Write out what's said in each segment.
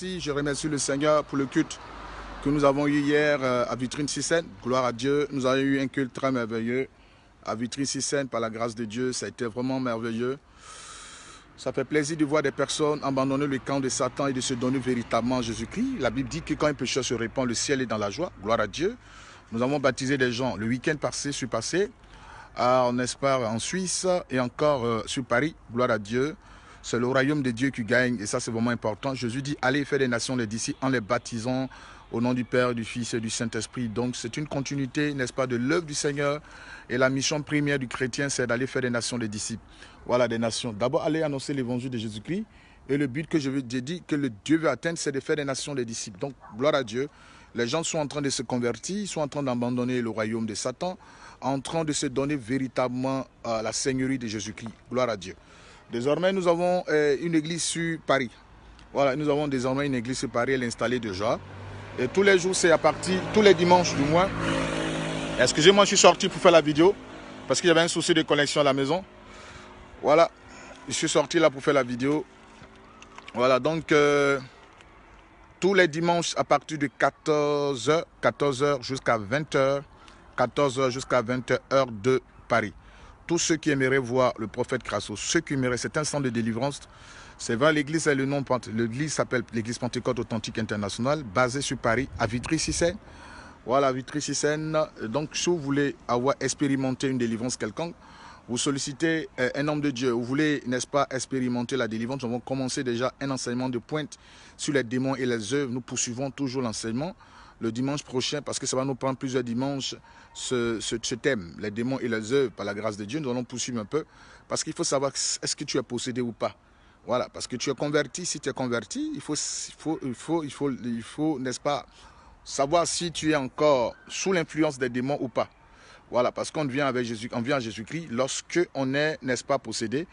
Merci, je remercie le Seigneur pour le culte que nous avons eu hier euh, à Vitrine-Sicène. Gloire à Dieu, nous avons eu un culte très merveilleux à Vitrine sicène par la grâce de Dieu. Ça a été vraiment merveilleux. Ça fait plaisir de voir des personnes abandonner le camp de Satan et de se donner véritablement à Jésus-Christ. La Bible dit que quand un pécheur se répand, le ciel est dans la joie. Gloire à Dieu. Nous avons baptisé des gens le week-end passé, sur passé, en Espagne, en Suisse et encore euh, sur Paris. Gloire à Dieu. C'est le royaume de Dieu qui gagne et ça c'est vraiment important. Jésus dit allez faire des nations des disciples en les baptisant au nom du Père, du Fils et du Saint-Esprit. Donc c'est une continuité, n'est-ce pas, de l'œuvre du Seigneur. Et la mission première du chrétien, c'est d'aller faire des nations des disciples. Voilà, des nations. D'abord, aller annoncer l'évangile de Jésus-Christ. Et le but que je veux dire, que le Dieu veut atteindre, c'est de faire des nations des disciples. Donc, gloire à Dieu. Les gens sont en train de se convertir, ils sont en train d'abandonner le royaume de Satan, en train de se donner véritablement à euh, la seigneurie de Jésus-Christ. Gloire à Dieu. Désormais, nous avons euh, une église sur Paris. Voilà, nous avons désormais une église sur Paris, elle est installée déjà. Et tous les jours, c'est à partir, tous les dimanches du mois. Excusez-moi, je suis sorti pour faire la vidéo parce qu'il y avait un souci de connexion à la maison. Voilà, je suis sorti là pour faire la vidéo. Voilà, donc euh, tous les dimanches à partir de 14h, 14h jusqu'à 20h, 14h jusqu'à 20h de Paris tous ceux qui aimeraient voir le prophète Crasso, ceux qui aimeraient, c'est un de délivrance. C'est vrai, l'église et le nom, l'église s'appelle l'église Pentecôte Authentique Internationale, basée sur Paris, à Vitry-Sicène. Voilà, Vitry-Sicène. Donc, si vous voulez avoir expérimenté une délivrance quelconque, vous sollicitez euh, un homme de Dieu, vous voulez, n'est-ce pas, expérimenter la délivrance, nous avons commencé déjà un enseignement de pointe sur les démons et les œuvres. Nous poursuivons toujours l'enseignement le dimanche prochain, parce que ça va nous prendre plusieurs dimanches, ce, thème, les démons et les œuvres, par la grâce de Dieu. Nous allons poursuivre un peu, parce qu'il faut savoir est-ce que tu es possédé ou pas. Voilà, parce que tu es converti. Si tu es converti, il faut, faut, il faut, il faut, n'est-ce pas, savoir si tu es encore sous l'influence des démons ou pas. Voilà, parce qu'on vient avec Jésus, on vient à Jésus-Christ lorsque on est, n'est-ce pas, possédé,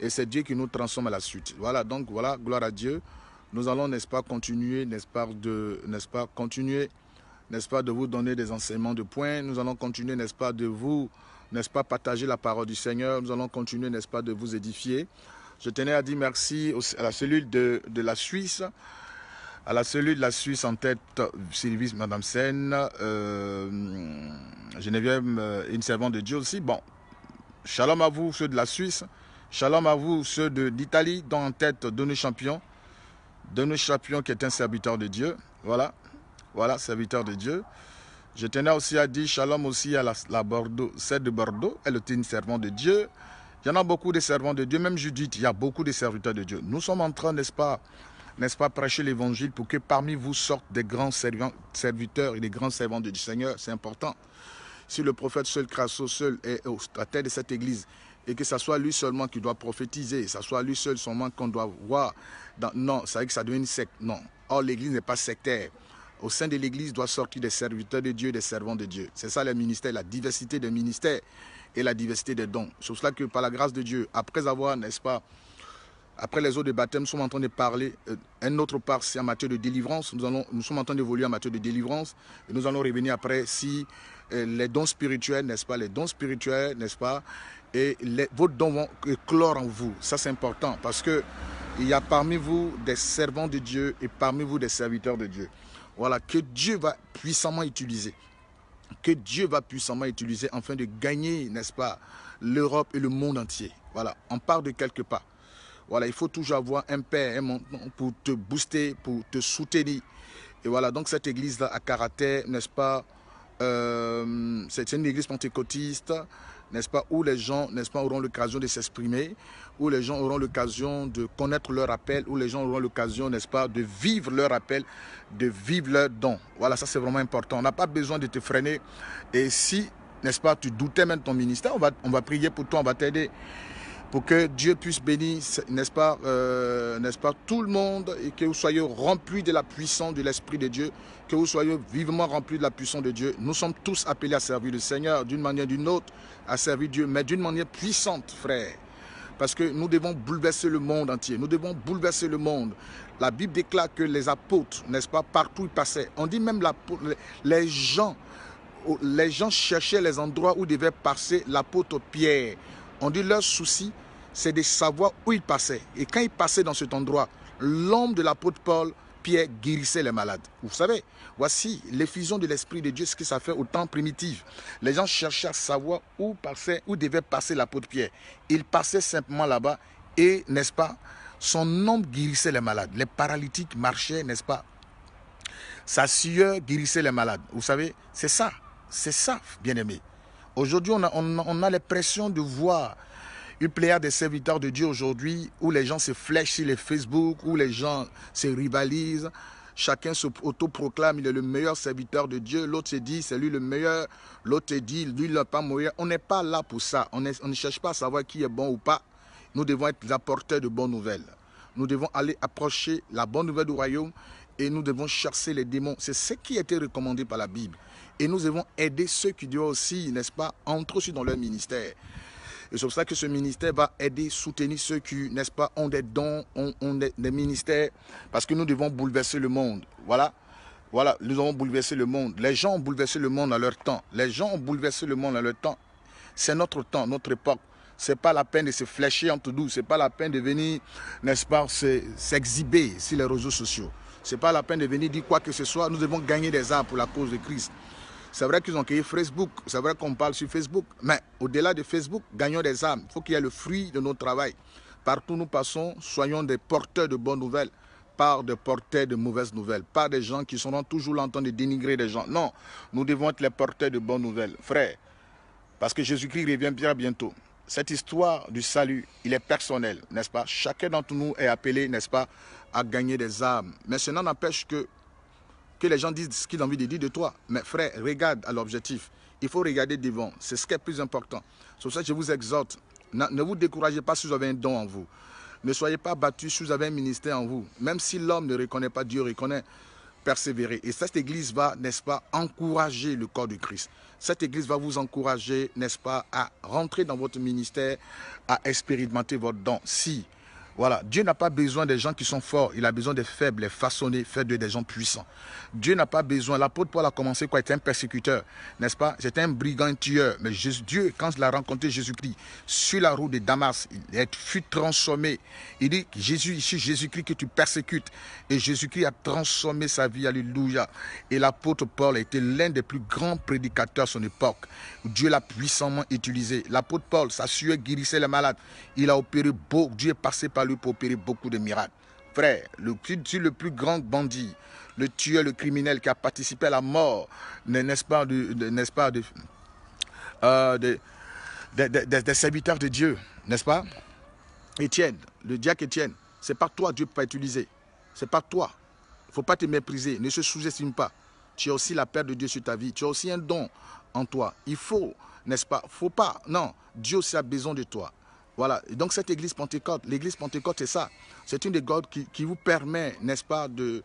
et c'est Dieu qui nous transforme à la suite. Voilà, donc voilà, gloire à Dieu. Nous allons, n'est-ce pas, continuer, n'est-ce pas, de, n'est-ce pas, continuer n'est-ce pas, de vous donner des enseignements de points. Nous allons continuer, n'est-ce pas, de vous, n'est-ce pas, partager la parole du Seigneur. Nous allons continuer, n'est-ce pas, de vous édifier. Je tenais à dire merci à la cellule de, la Suisse, à la cellule de la Suisse en tête, Sylvie, Madame Seine, euh, Geneviève, euh, une servante de Dieu aussi. Bon, shalom à vous, ceux de la Suisse. Shalom à vous, ceux d'Italie, dont en tête Donné Champion. nos Champion qui est un serviteur de Dieu. Voilà. Voilà, serviteur de Dieu. Je tenais aussi à dire shalom aussi à la, Bordeaux, celle de Bordeaux. Elle était une servante de Dieu. Il y en a beaucoup de servants de Dieu. Même Judith, il y a beaucoup de serviteurs de Dieu. Nous sommes en train, n'est-ce pas, n'est-ce pas, prêcher l'évangile pour que parmi vous sortent des grands serviteurs et des grands servants du Seigneur. C'est important. Si le prophète seul Crasso seul est à tête de cette église et que ce soit lui seulement qui doit prophétiser, que ce soit lui seul seulement qu'on doit voir, dans... non, c'est vrai que ça devient une secte. Non. Or, l'église n'est pas sectaire au sein de l'Église doit sortir des serviteurs de Dieu, des servants de Dieu. C'est ça le ministère, la diversité des ministères et la diversité des dons. C'est pour cela que par la grâce de Dieu, après avoir, n'est-ce pas, après les eaux de baptême, nous sommes en train de parler. Euh, un autre part, c'est en matière de délivrance. Nous, nous sommes en train d'évoluer en matière de délivrance. nous allons revenir après si euh, les dons spirituels, n'est-ce pas, les dons spirituels, n'est-ce pas, et vos dons vont clore en vous. Ça, c'est important parce que il y a parmi vous des servants de Dieu et parmi vous des serviteurs de Dieu voilà, que Dieu va puissamment utiliser. Que Dieu va puissamment utiliser afin de gagner, n'est-ce pas, l'Europe et le monde entier. Voilà, on part de quelque pas. Voilà, il faut toujours avoir un père, un pour te booster, pour te soutenir. Et voilà, donc cette église-là à caractère, n'est-ce pas, euh, c'est une église pentecôtiste, n'est-ce pas, où les gens, n'est-ce pas, auront l'occasion de s'exprimer, où les gens auront l'occasion de connaître leur appel, où les gens auront l'occasion, n'est-ce pas, de vivre leur appel, de vivre leur don. Voilà, ça c'est vraiment important. On n'a pas besoin de te freiner. Et si, n'est-ce pas, tu doutais même de ton ministère, on va, on va prier pour toi, on va t'aider pour que Dieu puisse bénir, n'est-ce pas, euh, n'est-ce pas, tout le monde et que vous soyez remplis de la puissance de l'Esprit de Dieu, que vous soyez vivement remplis de la puissance de Dieu. Nous sommes tous appelés à servir le Seigneur d'une manière ou d'une autre, à servir Dieu, mais d'une manière puissante, frère. Parce que nous devons bouleverser le monde entier. Nous devons bouleverser le monde. La Bible déclare que les apôtres, n'est-ce pas, partout ils passaient. On dit même les gens, les gens cherchaient les endroits où devait passer l'apôtre Pierre. On dit leur souci, c'est de savoir où il passait. Et quand il passait dans cet endroit, l'homme de l'apôtre Paul, Pierre guérissait les malades. Vous savez, Voici l'effusion de l'Esprit de Dieu, ce que ça fait au temps primitif. Les gens cherchaient à savoir où, passait, où devait passer de Pierre. Il passait simplement là-bas et, n'est-ce pas, son nom guérissait les malades. Les paralytiques marchaient, n'est-ce pas Sa sueur guérissait les malades. Vous savez, c'est ça, c'est ça, bien-aimé. Aujourd'hui, on a, on, a l'impression de voir une pléiade des serviteurs de Dieu aujourd'hui où les gens se flèchent sur les Facebook, où les gens se rivalisent. Chacun se s'auto-proclame, il est le meilleur serviteur de Dieu. L'autre se dit, c'est lui le meilleur. L'autre se dit, lui, il pas meilleur. On n'est pas là pour ça. On, ne cherche pas à savoir qui est bon ou pas. Nous devons être apporteurs de bonnes nouvelles. Nous devons aller approcher la bonne nouvelle du royaume et nous devons chasser les démons. C'est ce qui a été recommandé par la Bible. Et nous devons aider ceux qui doivent aussi, n'est-ce pas, entrer aussi dans leur ministère. Et c'est pour ça que ce ministère va aider, soutenir ceux qui, n'est-ce pas, ont des dons, ont, des, ministères, parce que nous devons bouleverser le monde. Voilà. Voilà, nous avons bouleversé le monde. Les gens ont bouleversé le monde à leur temps. Les gens ont bouleversé le monde à leur temps. C'est notre temps, notre époque. Ce n'est pas la peine de se flécher entre nous. n'est pas la peine de venir, n'est-ce pas, s'exhiber sur les réseaux sociaux. Ce n'est pas la peine de venir dire quoi que ce soit. Nous devons gagner des âmes pour la cause de Christ. C'est vrai qu'ils ont créé Facebook, c'est vrai qu'on parle sur Facebook, mais au-delà de Facebook, gagnons des âmes. Il faut qu'il y ait le fruit de notre travail. Partout où nous passons, soyons des porteurs de bonnes nouvelles, pas des porteurs de mauvaises nouvelles, pas des gens qui seront toujours l'entente de dénigrer des gens. Non, nous devons être les porteurs de bonnes nouvelles. frères, parce que Jésus-Christ revient bien bientôt. Cette histoire du salut, il est personnel, n'est-ce pas Chacun d'entre nous est appelé, n'est-ce pas, à gagner des âmes. Mais cela n'empêche que les gens disent ce qu'ils ont envie de dire de toi. Mais frère, regarde à l'objectif. Il faut regarder devant. C'est ce qui est plus important. Sur ça, je vous exhorte. Ne vous découragez pas si vous avez un don en vous. Ne soyez pas battus si vous avez un ministère en vous. Même si l'homme ne reconnaît pas, Dieu reconnaît. Persévérer. Et cette église va, n'est-ce pas, encourager le corps de Christ. Cette église va vous encourager, n'est-ce pas, à rentrer dans votre ministère, à expérimenter votre don. Si voilà, Dieu n'a pas besoin des gens qui sont forts, il a besoin des faibles, les façonnés, faire de des gens puissants. Dieu n'a pas besoin, l'apôtre Paul a commencé quoi, était un persécuteur, n'est-ce pas C'était un brigand tueur, mais Dieu, quand il a rencontré Jésus-Christ sur la route de Damas, il fut transformé. Il dit, Jésus, suis Jésus-Christ que tu persécutes, et Jésus-Christ a transformé sa vie, alléluia. Et l'apôtre Paul a été l'un des plus grands prédicateurs de son époque. Dieu l'a puissamment utilisé. L'apôtre Paul, sa sueur guérissait les malades. Il a opéré beaucoup, Dieu est passé par lui pour opérer beaucoup de miracles. Frère, le, tu le plus grand bandit, le tueur, le criminel qui a participé à la mort, n'est-ce pas, n'est-ce pas, euh, de, de, des serviteurs de Dieu, n'est-ce pas Étienne, le diacre Étienne, c'est pas toi Dieu peut pas utiliser. C'est pas toi. Il faut pas te mépriser, ne se sous-estime pas. Tu as aussi la paix de Dieu sur ta vie, tu as aussi un don en toi. Il faut, n'est-ce pas Faut pas. Non, Dieu aussi a besoin de toi. Voilà. donc cette église pentecôte, l'église pentecôte, c'est ça. C'est une église qui, qui vous permet, n'est-ce pas, de,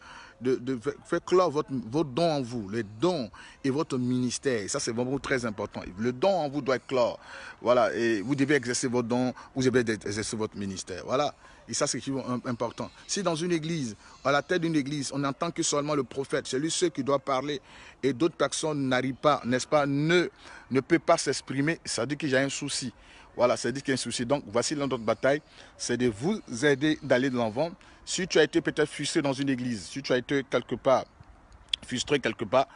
faire clore votre, dons en vous, les dons et votre ministère. ça, c'est vraiment très important. Le don en vous doit être clore. Voilà. Et vous devez exercer vos dons, vous devez exercer votre ministère. Voilà. Et ça, c'est important. Si dans une église, à la tête d'une église, on n'entend que seulement le prophète, c'est lui seul qui doit parler, et d'autres personnes n'arrivent pas, n'est-ce pas, ne, ne peut pas s'exprimer, ça dit dire qu'il y a un souci. Voilà, c'est dit qu'il y a un souci. Donc, voici notre bataille, c'est de vous aider d'aller de l'avant. Si tu as été peut-être frustré dans une église, si tu as été quelque part, frustré quelque part,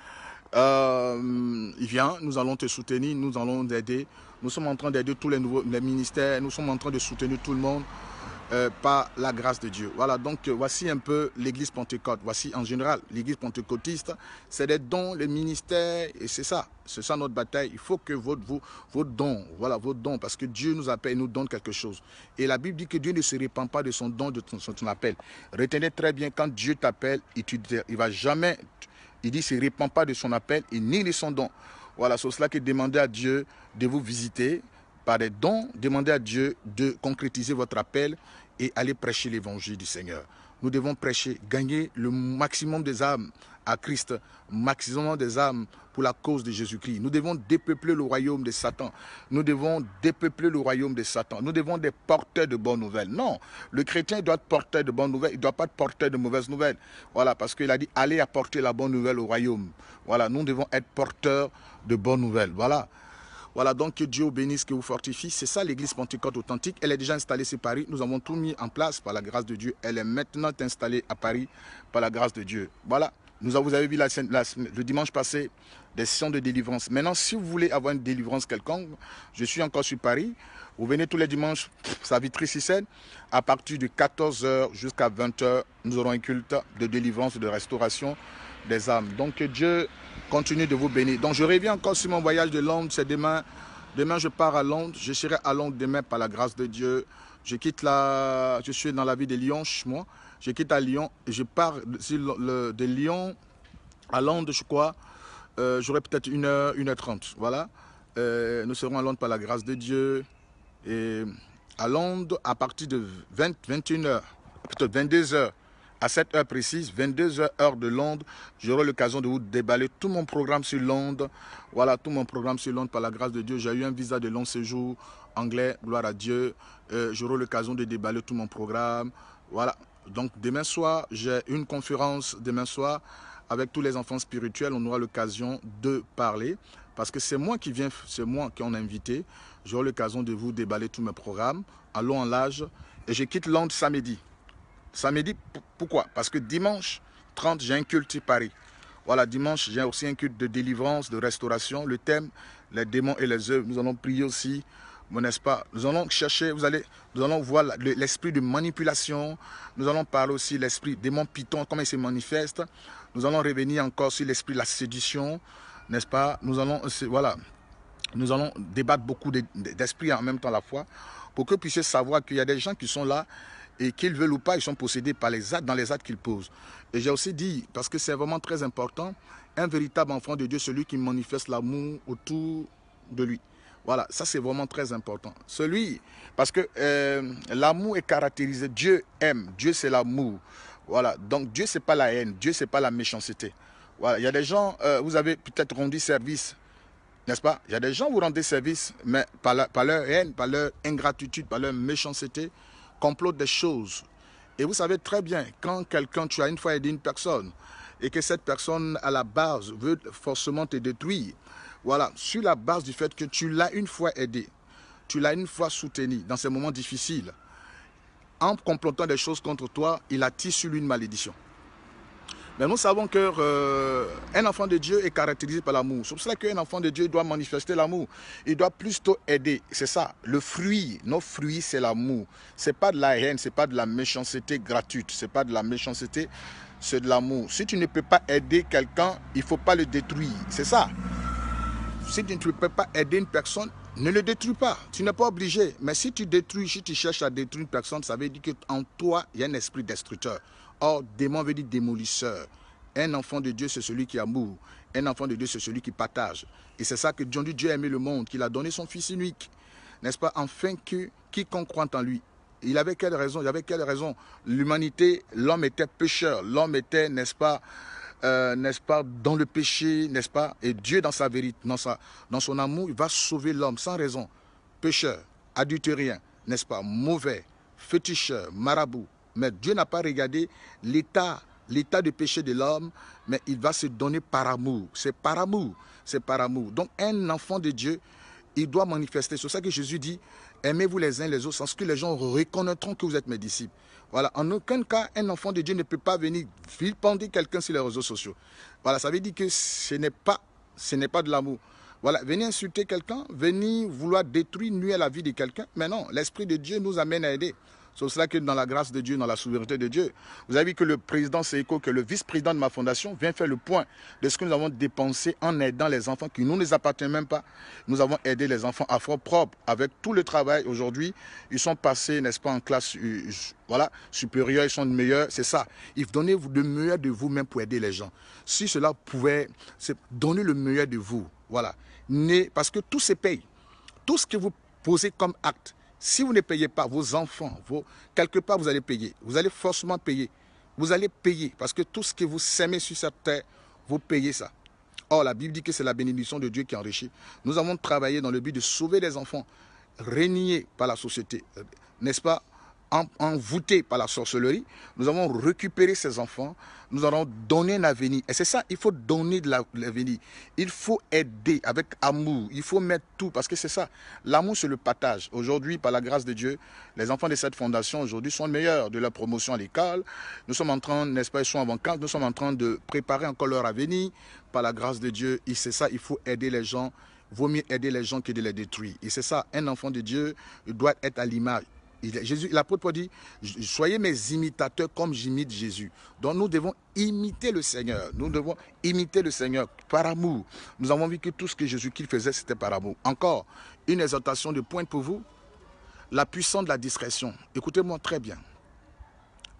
euh, viens, nous allons te soutenir, nous allons t'aider. Nous sommes en train d'aider tous les nouveaux les ministères, nous sommes en train de soutenir tout le monde. Euh, par la grâce de Dieu. Voilà, donc euh, voici un peu l'église pentecôte. Voici en général l'église pentecôtiste. C'est des dons, les ministères, et c'est ça. C'est ça notre bataille. Il faut que votre, vos, vos, dons, voilà, vos dons, parce que Dieu nous appelle, nous donne quelque chose. Et la Bible dit que Dieu ne se répand pas de son don, de son, appel. Retenez très bien, quand Dieu t'appelle, il ne va jamais, il dit, se répand pas de son appel et ni de son don. Voilà, c'est cela que demandez à Dieu de vous visiter par des dons. Demander à Dieu de concrétiser votre appel et aller prêcher l'évangile du Seigneur. Nous devons prêcher, gagner le maximum des âmes à Christ, maximum des âmes pour la cause de Jésus-Christ. Nous devons dépeupler le royaume de Satan. Nous devons dépeupler le royaume de Satan. Nous devons être porteurs de bonnes nouvelles. Non, le chrétien doit être porteur de bonnes nouvelles. Il ne doit pas être porteur de mauvaises nouvelles. Voilà, parce qu'il a dit, allez apporter la bonne nouvelle au royaume. Voilà, nous devons être porteurs de bonnes nouvelles. Voilà. Voilà, donc Dieu vous bénisse, que vous fortifie. C'est ça l'église pentecôte authentique. Elle est déjà installée sur Paris. Nous avons tout mis en place par la grâce de Dieu. Elle est maintenant installée à Paris par la grâce de Dieu. Voilà. Nous, vous avez vu le dimanche passé des sessions de délivrance. Maintenant, si vous voulez avoir une délivrance quelconque, je suis encore sur Paris. Vous venez tous les dimanches, sa vitry À partir de 14h jusqu'à 20h, nous aurons un culte de délivrance, de restauration des âmes. Donc, Dieu continue de vous bénir. Donc je reviens encore sur mon voyage de Londres, c'est demain. Demain, je pars à Londres. Je serai à Londres demain par la grâce de Dieu. Je quitte la... Je suis dans la ville de Lyon, moi. Je quitte à Lyon. je pars de Lyon à Londres, je crois. Euh, j'aurai peut-être 1h, 1 30 Voilà. Euh, nous serons à Londres par la grâce de Dieu. Et à Londres, à partir de 20, 21h, plutôt 22h, à cette heure précise, 22h heure de Londres, j'aurai l'occasion de vous déballer tout mon programme sur Londres. Voilà, tout mon programme sur Londres, par la grâce de Dieu. J'ai eu un visa de long séjour anglais, gloire à Dieu. Euh, j'aurai l'occasion de déballer tout mon programme. Voilà. Donc demain soir, j'ai une conférence demain soir avec tous les enfants spirituels. On aura l'occasion de parler parce que c'est moi qui viens, c'est moi qui en invité. J'aurai l'occasion de vous déballer tous mes programmes, Allons en l'âge. Et je quitte Londres samedi. Samedi, pourquoi Parce que dimanche 30, j'ai un culte Paris. Voilà, dimanche, j'ai aussi un culte de délivrance, de restauration. Le thème, les démons et les œuvres. Nous allons prier aussi, n'est-ce pas Nous allons chercher, vous allez, nous allons voir l'esprit de manipulation. Nous allons parler aussi l'esprit démon python, comment il se manifeste. Nous allons revenir encore sur l'esprit de la séduction, n'est-ce pas Nous allons, voilà, nous allons débattre beaucoup d'esprits en même temps la fois pour que vous puissiez savoir qu'il y a des gens qui sont là et qu'ils veulent ou pas, ils sont possédés par les actes dans les actes qu'ils posent. Et j'ai aussi dit, parce que c'est vraiment très important, un véritable enfant de Dieu, celui qui manifeste l'amour autour de lui. Voilà, ça c'est vraiment très important. Celui, parce que euh, l'amour est caractérisé, Dieu aime, Dieu c'est l'amour. Voilà, donc Dieu c'est pas la haine, Dieu c'est pas la méchanceté. Voilà, il y a des gens, euh, vous avez peut-être rendu service, n'est-ce pas Il y a des gens vous rendez service, mais par leur haine, par leur ingratitude, par leur méchanceté, complotent des choses. Et vous savez très bien, quand quelqu'un, tu as une fois aidé une personne, et que cette personne à la base veut forcément te détruire, voilà, sur la base du fait que tu l'as une fois aidé, tu l'as une fois soutenu dans ces moments difficiles, en complotant des choses contre toi, il a tissu lui une malédiction. Mais nous savons qu'un euh, un enfant de Dieu est caractérisé par l'amour. C'est pour cela qu'un enfant de Dieu doit manifester l'amour. Il doit plutôt aider. C'est ça. Le fruit, nos fruits, c'est l'amour. Ce n'est pas de la haine, ce n'est pas de la méchanceté gratuite. Ce n'est pas de la méchanceté, c'est de l'amour. Si tu ne peux pas aider quelqu'un, il ne faut pas le détruire. C'est ça. Si tu ne peux pas aider une personne, ne le détruis pas. Tu n'es pas obligé. Mais si tu détruis, si tu cherches à détruire une personne, ça veut dire qu'en toi, il y a un esprit destructeur. Or, démon veut dire démolisseur. Un enfant de Dieu, c'est celui qui amour. Un enfant de Dieu, c'est celui qui partage. Et c'est ça que Dieu, Dieu a aimé le monde, qu'il a donné son Fils unique. N'est-ce pas Enfin que quiconque croit en lui. Il avait quelle raison Il avait quelle raison L'humanité, l'homme était pécheur. L'homme était, n'est-ce pas euh, n'est-ce pas, dans le péché, n'est-ce pas Et Dieu, dans sa vérité, dans, sa, dans son amour, il va sauver l'homme sans raison. Pécheur, adultérien, n'est-ce pas Mauvais, féticheur, marabout, mais Dieu n'a pas regardé l'état l'état de péché de l'homme, mais il va se donner par amour. C'est par amour, c'est par amour. Donc un enfant de Dieu, il doit manifester. C'est ça que Jésus dit, aimez-vous les uns les autres, sans que les gens reconnaîtront que vous êtes mes disciples. Voilà, en aucun cas, un enfant de Dieu ne peut pas venir vilpender quelqu'un sur les réseaux sociaux. Voilà, ça veut dire que ce n'est pas, ce n'est pas de l'amour. Voilà, venir insulter quelqu'un, venir vouloir détruire, nuire la vie de quelqu'un. Mais non, l'Esprit de Dieu nous amène à aider. C'est cela que dans la grâce de Dieu, dans la souveraineté de Dieu, vous avez vu que le président Seiko, que le vice-président de ma fondation, vient faire le point de ce que nous avons dépensé en aidant les enfants qui nous ne nous appartiennent même pas. Nous avons aidé les enfants à fort propre avec tout le travail aujourd'hui. Ils sont passés, n'est-ce pas, en classe euh, voilà, supérieure, ils sont meilleurs, c'est ça. Ils donnez le meilleur de vous-même pour aider les gens. Si cela pouvait, donner le meilleur de vous. Voilà. Parce que tout se paye. Tout ce que vous posez comme acte, si vous ne payez pas vos enfants, quelque part vous allez payer. Vous allez forcément payer. Vous allez payer parce que tout ce que vous semez sur cette terre, vous payez ça. Or, la Bible dit que c'est la bénédiction de Dieu qui enrichit. Nous avons travaillé dans le but de sauver les enfants, régnés par la société, euh, n'est-ce pas envoûtés par la sorcellerie, nous avons récupéré ces enfants, nous avons donné un avenir. Et c'est ça, il faut donner de l'avenir. Il faut aider avec amour, il faut mettre tout, parce que c'est ça. L'amour, c'est le partage. Aujourd'hui, par la grâce de Dieu, les enfants de cette fondation, aujourd'hui, sont meilleurs de la promotion à l'école. Nous sommes en train, n'est-ce pas, ils sont en nous sommes en train de préparer encore leur avenir. Par la grâce de Dieu, c'est ça, il faut aider les gens vaut mieux aider les gens que de les détruire. Et c'est ça, un enfant de Dieu doit être à l'image Jésus, l'apôtre dit, soyez mes imitateurs comme j'imite Jésus. Donc nous devons imiter le Seigneur. Nous devons imiter le Seigneur par amour. Nous avons vu que tout ce que Jésus qu'il faisait, c'était par amour. Encore, une exhortation de pointe pour vous, la puissance de la discrétion. Écoutez-moi très bien.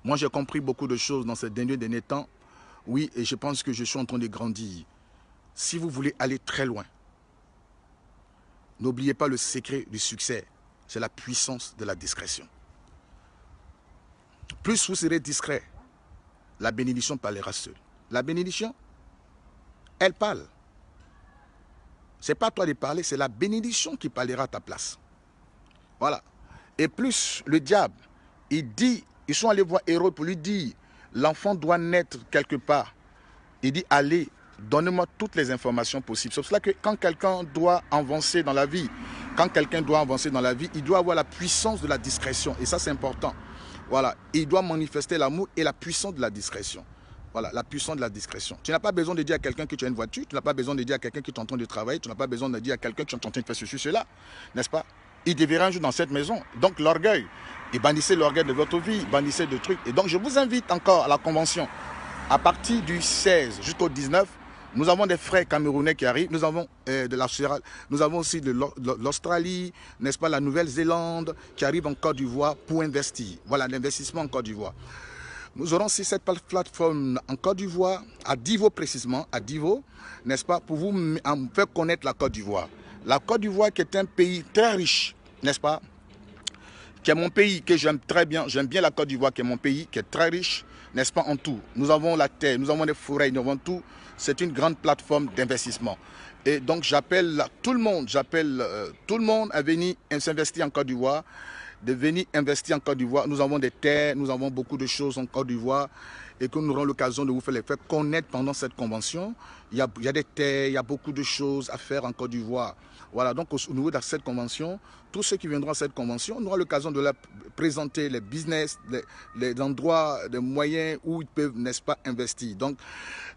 Moi, j'ai compris beaucoup de choses dans ces derniers, derniers temps. Oui, et je pense que je suis en train de grandir. Si vous voulez aller très loin, n'oubliez pas le secret du succès. C'est la puissance de la discrétion. Plus vous serez discret, la bénédiction parlera seule. La bénédiction, elle parle. Ce n'est pas toi de parler, c'est la bénédiction qui parlera à ta place. Voilà. Et plus le diable, il dit, ils sont allés voir Hérode pour lui dire, l'enfant doit naître quelque part. Il dit, allez, donnez-moi toutes les informations possibles. C'est pour cela que quand quelqu'un doit avancer dans la vie, quand quelqu'un doit avancer dans la vie, il doit avoir la puissance de la discrétion. Et ça, c'est important. Voilà. il doit manifester l'amour et la puissance de la discrétion. Voilà, la puissance de la discrétion. Tu n'as pas besoin de dire à quelqu'un que tu as une voiture, tu n'as pas besoin de dire à quelqu'un que tu es en train de travailler, tu n'as pas besoin de dire à quelqu'un que tu es en train de faire ceci, cela. N'est-ce pas Il deviendra un jour dans cette maison. Donc l'orgueil. Et bannissez l'orgueil de votre vie, bannissez de trucs. Et donc je vous invite encore à la convention. À partir du 16 jusqu'au 19, nous avons des frères camerounais qui arrivent. Nous avons euh, de la nous avons aussi de l'Australie, n'est-ce pas, la Nouvelle-Zélande qui arrive en Côte d'Ivoire pour investir. Voilà l'investissement en Côte d'Ivoire. Nous aurons aussi cette plateforme en Côte d'Ivoire, à Divo précisément, à Divo, n'est-ce pas, pour vous faire connaître la Côte d'Ivoire. La Côte d'Ivoire qui est un pays très riche, n'est-ce pas, qui est mon pays, que j'aime très bien. J'aime bien la Côte d'Ivoire, qui est mon pays, qui est très riche, n'est-ce pas, en tout. Nous avons la terre, nous avons des forêts, nous avons tout c'est une grande plateforme d'investissement. Et donc j'appelle tout le monde, j'appelle euh, tout le monde à venir s'investir en Côte d'Ivoire, de venir investir en Côte d'Ivoire. Nous avons des terres, nous avons beaucoup de choses en Côte d'Ivoire et que nous aurons l'occasion de vous faire les faire connaître pendant cette convention. Il y, a, des terres, il y a beaucoup de choses à faire en Côte d'Ivoire. Voilà, donc au, niveau de cette convention, tous ceux qui viendront à cette convention, auront l'occasion de leur présenter les business, les, endroits, les moyens où ils peuvent, n'est-ce pas, investir. Donc,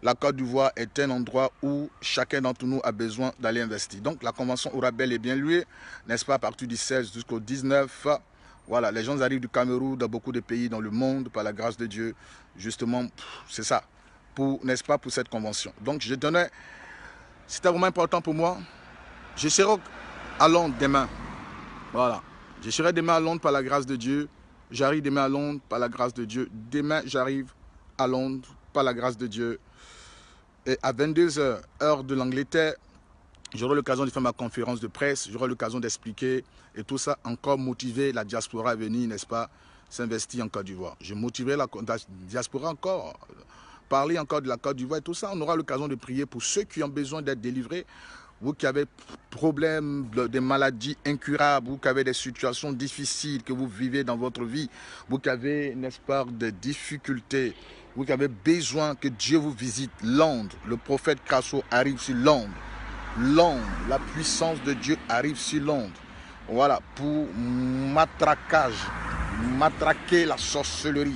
la Côte d'Ivoire est un endroit où chacun d'entre nous a besoin d'aller investir. Donc, la convention aura bel et bien lieu, n'est-ce pas, à partir du 16 jusqu'au 19. Voilà, les gens arrivent du Cameroun, dans beaucoup de pays dans le monde, par la grâce de Dieu. Justement, c'est ça n'est-ce pas, pour cette convention. Donc je donnais, c'était vraiment important pour moi. Je serai à Londres demain. Voilà. Je serai demain à Londres par la grâce de Dieu. J'arrive demain à Londres par la grâce de Dieu. Demain, j'arrive à Londres par la grâce de Dieu. Et à 22h, heure de l'Angleterre, j'aurai l'occasion de faire ma conférence de presse. J'aurai l'occasion d'expliquer et tout ça encore motiver la diaspora à venir, n'est-ce pas, s'investir en Côte d'Ivoire. Je motiverai la diaspora encore parler encore de la Côte d'Ivoire et tout ça. On aura l'occasion de prier pour ceux qui ont besoin d'être délivrés. Vous qui avez problème des maladies incurables, vous qui avez des situations difficiles que vous vivez dans votre vie, vous qui avez, n'est-ce pas, des difficultés, vous qui avez besoin que Dieu vous visite, l'onde le prophète Crasso arrive sur l'onde l'onde la puissance de Dieu arrive sur Londres. Voilà, pour matraquage, matraquer la sorcellerie,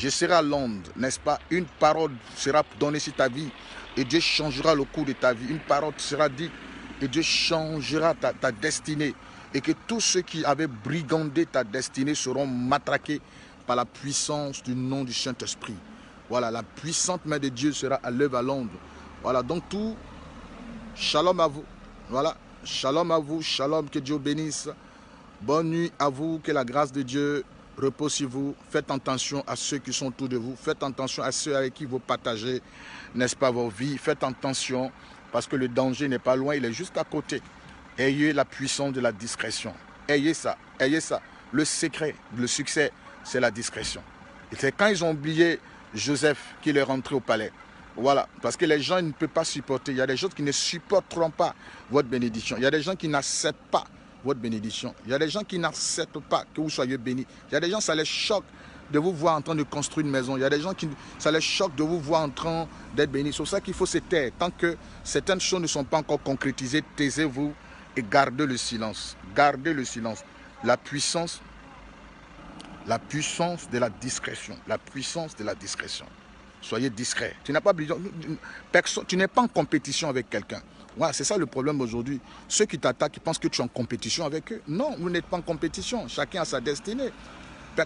je serai à Londres, n'est-ce pas Une parole sera donnée sur ta vie et Dieu changera le cours de ta vie. Une parole sera dite et Dieu changera ta, destinée. Et que tous ceux qui avaient brigandé ta destinée seront matraqués par la puissance du nom du Saint-Esprit. Voilà, la puissante main de Dieu sera à l'œuvre à Londres. Voilà, donc tout, shalom à vous. Voilà, shalom à vous, shalom, que Dieu bénisse. Bonne nuit à vous, que la grâce de Dieu reposez vous, faites attention à ceux qui sont autour de vous, faites attention à ceux avec qui vous partagez, n'est-ce pas, vos vies, faites attention parce que le danger n'est pas loin, il est juste à côté. Ayez la puissance de la discrétion. Ayez ça, ayez ça. Le secret, le succès, c'est la discrétion. C'est quand ils ont oublié Joseph qu'il est rentré au palais. Voilà, parce que les gens ne peuvent pas supporter. Il y a des gens qui ne supporteront pas votre bénédiction. Il y a des gens qui n'acceptent pas votre bénédiction. Il y a des gens qui n'acceptent pas que vous soyez bénis. Il y a des gens, ça les choque de vous voir en train de construire une maison. Il y a des gens qui, ça les choque de vous voir en train d'être bénis. C'est pour ça qu'il faut se taire. Tant que certaines choses ne sont pas encore concrétisées, taisez-vous et gardez le silence. Gardez le silence. La puissance, la puissance de la discrétion. La puissance de la discrétion. Soyez discret. Tu n'as pas besoin, tu n'es pas en compétition avec quelqu'un c'est ça le problème aujourd'hui. Ceux qui t'attaquent, ils pensent que tu es en compétition avec eux. Non, vous n'êtes pas en compétition. Chacun a sa destinée.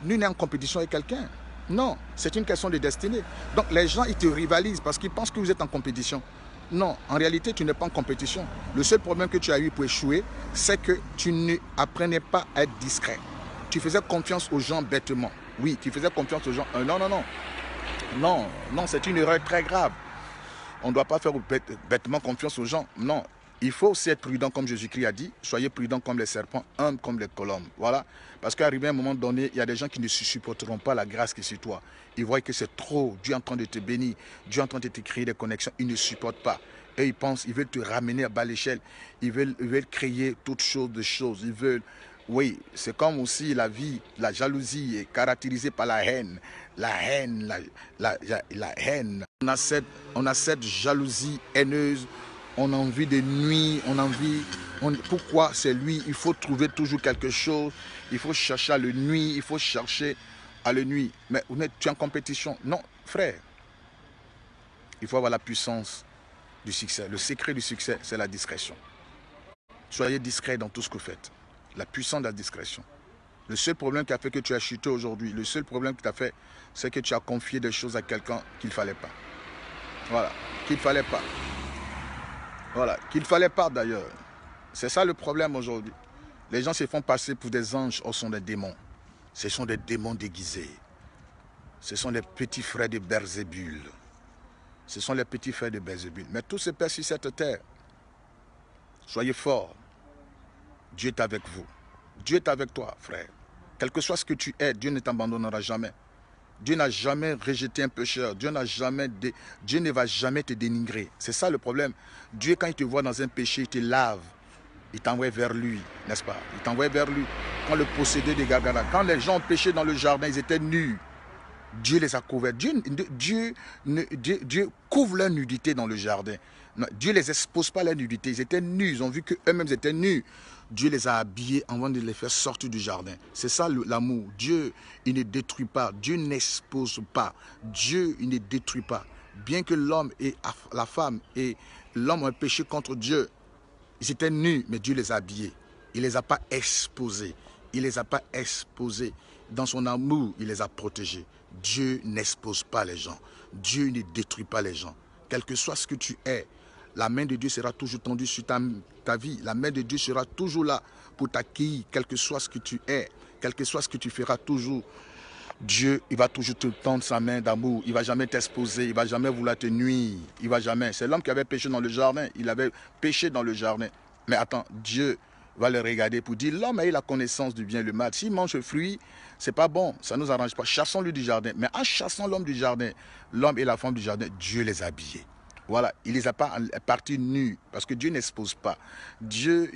Nul n'est en compétition avec quelqu'un. Non, c'est une question de destinée. Donc les gens, ils te rivalisent parce qu'ils pensent que vous êtes en compétition. Non, en réalité, tu n'es pas en compétition. Le seul problème que tu as eu pour échouer, c'est que tu n'apprenais pas à être discret. Tu faisais confiance aux gens bêtement. Oui, tu faisais confiance aux gens. Euh, non, non, non. Non, non, c'est une erreur très grave. On ne doit pas faire bêtement confiance aux gens. Non, il faut aussi être prudent, comme Jésus-Christ a dit, soyez prudent comme les serpents, humbles comme les colombes. Voilà. Parce qu'arrivé à un moment donné, il y a des gens qui ne supporteront pas la grâce qui est sur toi. Ils voient que c'est trop. Dieu est en train de te bénir. Dieu est en train de te créer des connexions. Ils ne supportent pas. Et ils pensent, ils veulent te ramener à bas l'échelle. Ils veulent, veulent créer toutes sortes de choses. Ils veulent oui, c'est comme aussi la vie, la jalousie est caractérisée par la haine la haine, la, haine. On a, cette, on a cette jalousie haineuse, on a envie de nuit, on a envie... pourquoi c'est lui Il faut trouver toujours quelque chose, il faut chercher à le nuit, il faut chercher à le nuit. Mais tu es en compétition. Non, frère, il faut avoir la puissance du succès. Le secret du succès, c'est la discrétion. Soyez discret dans tout ce que vous faites. La puissance de la discrétion. Le seul problème qui a fait que tu as chuté aujourd'hui, le seul problème qui t'a fait, c'est que tu as confié des choses à quelqu'un qu'il ne fallait pas. Voilà, qu'il ne fallait pas. Voilà, qu'il ne fallait pas d'ailleurs. C'est ça le problème aujourd'hui. Les gens se font passer pour des anges, ou oh, sont des démons. Ce sont des démons déguisés. Ce sont les petits frères de Berzébul. Ce sont les petits frères de Berzébul. Mais tout se perd sur cette terre. Soyez forts. Dieu est avec vous. Dieu est avec toi, frère. Quel que soit ce que tu es, Dieu ne t'abandonnera jamais. Dieu n'a jamais rejeté un pécheur. Dieu, n'a jamais Dieu ne va jamais te dénigrer. C'est ça le problème. Dieu, quand il te voit dans un péché, il te lave. Il t'envoie vers lui, n'est-ce pas Il t'envoie vers lui. Quand le possédé des Gagana, quand les gens ont péché dans le jardin, ils étaient nus. Dieu les a couverts. Dieu, Dieu, couvre leur nudité dans le jardin. Dieu ne les expose pas à la nudité. Ils étaient nus. Ils ont vu qu'eux-mêmes étaient nus. Dieu les a habillés avant de les faire sortir du jardin. C'est ça l'amour. Dieu, il ne détruit pas. Dieu n'expose pas. Dieu, il ne détruit pas. Bien que l'homme et la femme et l'homme ont péché contre Dieu, ils étaient nus, mais Dieu les a habillés. Il ne les a pas exposés. Il ne les a pas exposés. Dans son amour, il les a protégés. Dieu n'expose pas les gens. Dieu ne détruit pas les gens. Quel que soit ce que tu es, la main de Dieu sera toujours tendue sur ta, vie. La main de Dieu sera toujours là pour t'accueillir, quel que soit ce que tu es, quel que soit ce que tu feras toujours. Dieu, il va toujours te tendre sa main d'amour. Il va jamais t'exposer. Il va jamais vouloir te nuire. Il va jamais. C'est l'homme qui avait péché dans le jardin. Il avait péché dans le jardin. Mais attends, Dieu va le regarder pour dire l'homme a eu la connaissance du bien et du mal. S'il mange le fruit, c'est pas bon. Ça ne nous arrange pas. Chassons-le du jardin. Mais en chassant l'homme du jardin, l'homme et la femme du jardin, Dieu les a habillés. Voilà, il les a pas partis nus, parce que Dieu n'expose pas. Dieu,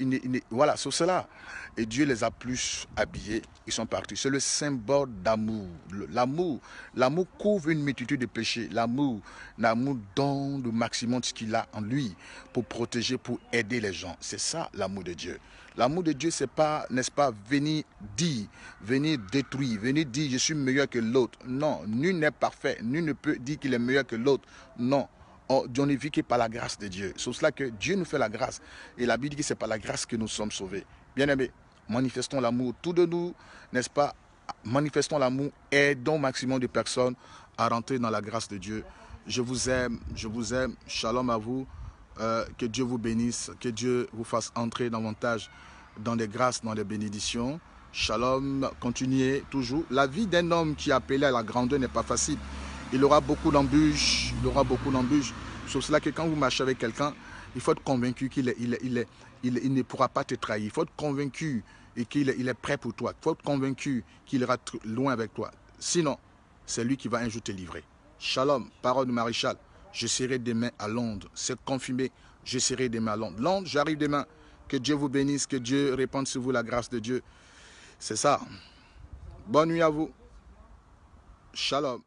voilà, sur cela. Et Dieu les a plus habillés, ils sont partis. C'est le symbole d'amour. L'amour, l'amour couvre une multitude de péchés. L'amour, l'amour donne le maximum de ce qu'il a en lui pour protéger, pour aider les gens. C'est ça l'amour de Dieu. L'amour de Dieu, c'est pas, n'est-ce pas, venir dire, venir détruire, venir dire je suis meilleur que l'autre. Non, nul n'est parfait, nul ne peut dire qu'il est meilleur que l'autre. Non, on ne vit par la grâce de Dieu. C'est cela que Dieu nous fait la grâce. Et la Bible dit que c'est par la grâce que nous sommes sauvés. Bien-aimés, manifestons l'amour. Tout de nous, n'est-ce pas Manifestons l'amour. Aidons maximum de personnes à rentrer dans la grâce de Dieu. Je vous aime, je vous aime. Shalom à vous. Euh, que Dieu vous bénisse, que Dieu vous fasse entrer davantage dans des grâces, dans les bénédictions. Shalom, continuez toujours. La vie d'un homme qui est appelé à la grandeur n'est pas facile il aura beaucoup d'embûches, il aura beaucoup d'embûches. Sauf cela que quand vous marchez avec quelqu'un, il faut être convaincu qu'il est, il est, il ne pourra pas te trahir. Il faut être convaincu et qu'il est, prêt pour toi. Il faut être convaincu qu'il ira loin avec toi. Sinon, c'est lui qui va un jour te livrer. Shalom, parole du Maréchal. Je serai demain à Londres. C'est confirmé. Je serai demain à Londres. Londres, j'arrive demain. Que Dieu vous bénisse, que Dieu répande sur vous la grâce de Dieu. C'est ça. Bonne nuit à vous. Shalom.